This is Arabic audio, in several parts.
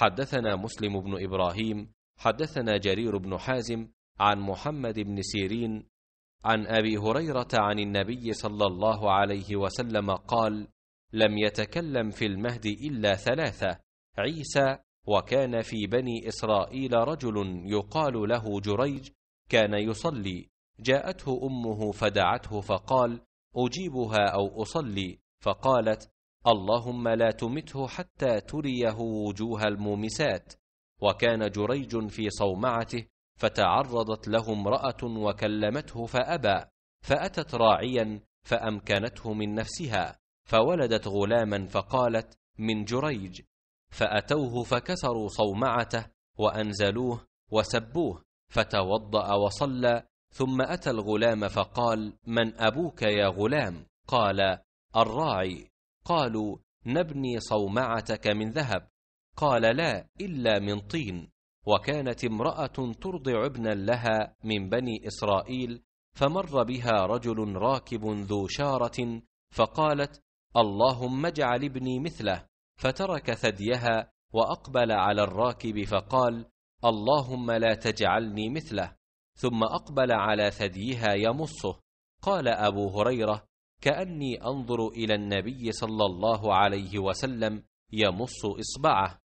حدثنا مسلم بن ابراهيم حدثنا جرير بن حازم عن محمد بن سيرين عن ابي هريره عن النبي صلى الله عليه وسلم قال لم يتكلم في المهد الا ثلاثه عيسى وكان في بني اسرائيل رجل يقال له جريج كان يصلي جاءته امه فدعته فقال اجيبها او اصلي فقالت اللهم لا تمته حتى تريه وجوه المومسات وكان جريج في صومعته فتعرضت له امراه وكلمته فابى فاتت راعيا فامكنته من نفسها فولدت غلاما فقالت من جريج فاتوه فكسروا صومعته وانزلوه وسبوه فتوضا وصلى ثم اتى الغلام فقال من ابوك يا غلام قال الراعي قالوا نبني صومعتك من ذهب قال لا إلا من طين وكانت امرأة ترضع ابنا لها من بني إسرائيل فمر بها رجل راكب ذو شارة فقالت اللهم اجعل ابني مثله فترك ثديها وأقبل على الراكب فقال اللهم لا تجعلني مثله ثم أقبل على ثديها يمصه قال أبو هريرة كاني انظر الى النبي صلى الله عليه وسلم يمص اصبعه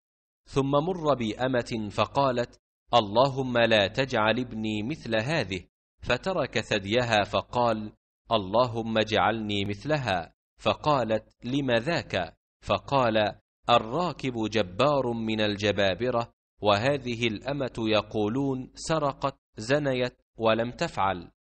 ثم مر بامه فقالت اللهم لا تجعل ابني مثل هذه فترك ثديها فقال اللهم اجعلني مثلها فقالت لم ذاك فقال الراكب جبار من الجبابره وهذه الامه يقولون سرقت زنيت ولم تفعل